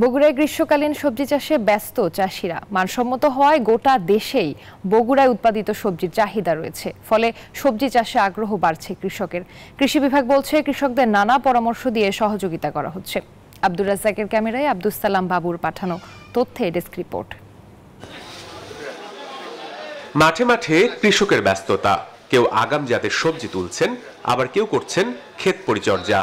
বগুড়ায় গ্রীষ্মকালীন সবজি চাষে ব্যস্ত চাষিরা মানসম্মত হওয়ায় গোটা দেশেই বগুড়ায় উৎপাদিত সবজির চাহিদা রয়েছে ফলে সবজি চাষে আগ্রহ বাড়ছে কৃষকের কৃষি বিভাগ বলছে কৃষকদের নানা পরামর্শ দিয়ে সহযোগিতা করা হচ্ছে আব্দুর রাজ্জাকের ক্যামেরায় আব্দুল সালাম বাবুর পাঠানো তথ্যে ডেস্ক রিপোর্ট মাঠে মাঠে কৃষকের ব্যস্ততা কেউ আগাম জাতের সবজি তুলছেন আবার কেউ করছেন ক্ষেত পরিচর্যা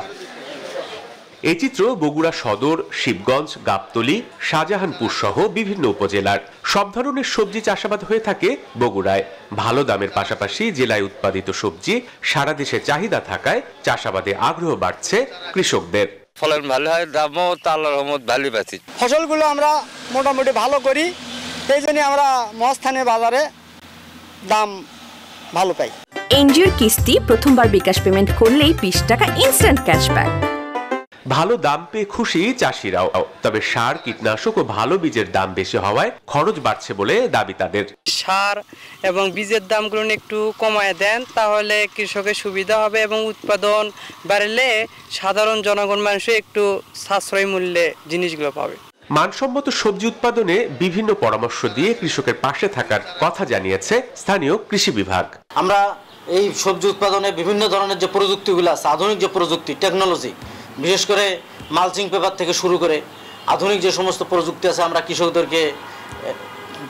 এ চিত্র বগুড়া সদর শিবগঞ্জ গাবতলী শাহজাহানপুর সহ বিভিন্ন উপজেলার সব ধরনের সবজি চাষাবাদ হয়ে থাকে বগুড়ায় ভালো দামের পাশাপাশি জেলায় উৎপাদিত সবজি সারা দেশে চাহিদা থাকায় চাষাবাদে আগ্রহ বাড়ছে কৃষকদের ফলন ভালো হয় দামও তাল্লা রহমত ভালো পাচ্ছি ফসলগুলো আমরা মোটামুটি ভালো করি এই জন্য আমরা মহাস্থানে বাজারে দাম ভালো পাই এনজিওর কিস্তি প্রথমবার বিকাশ পেমেন্ট করলেই বিশ টাকা ইনস্ট্যান্ট ক্যাশব্যাক ভালো দাম পেয়ে খুশি চাষিরাও তবে সার কীটনাশক ও ভালো বীজের দাম বেশি হওয়ায় খরচ বাড়ছে বলে দাবি তাদের সার এবং বীজের দামগুলো একটু কমায় দেন তাহলে কৃষকের সুবিধা হবে এবং উৎপাদন বাড়লে সাধারণ জনগণ মানুষও একটু সাশ্রয় মূল্যে জিনিসগুলো পাবে মানসম্মত সবজি উৎপাদনে বিভিন্ন পরামর্শ দিয়ে কৃষকের পাশে থাকার কথা জানিয়েছে স্থানীয় কৃষি বিভাগ আমরা এই সবজি উৎপাদনে বিভিন্ন ধরনের যে প্রযুক্তিগুলো আছে আধুনিক যে প্রযুক্তি টেকনোলজি বিশেষ করে মালচিং পেপার থেকে শুরু করে আধুনিক যে সমস্ত প্রযুক্তি আছে আমরা কৃষকদেরকে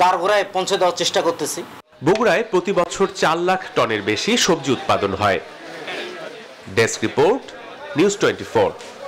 দাঁড় ঘোড়ায় পৌঁছে দেওয়ার চেষ্টা করতেছি বগুড়ায় প্রতি বছর চার লাখ টনের বেশি সবজি উৎপাদন হয় ডেস্ক রিপোর্ট নিউজ টোয়েন্টি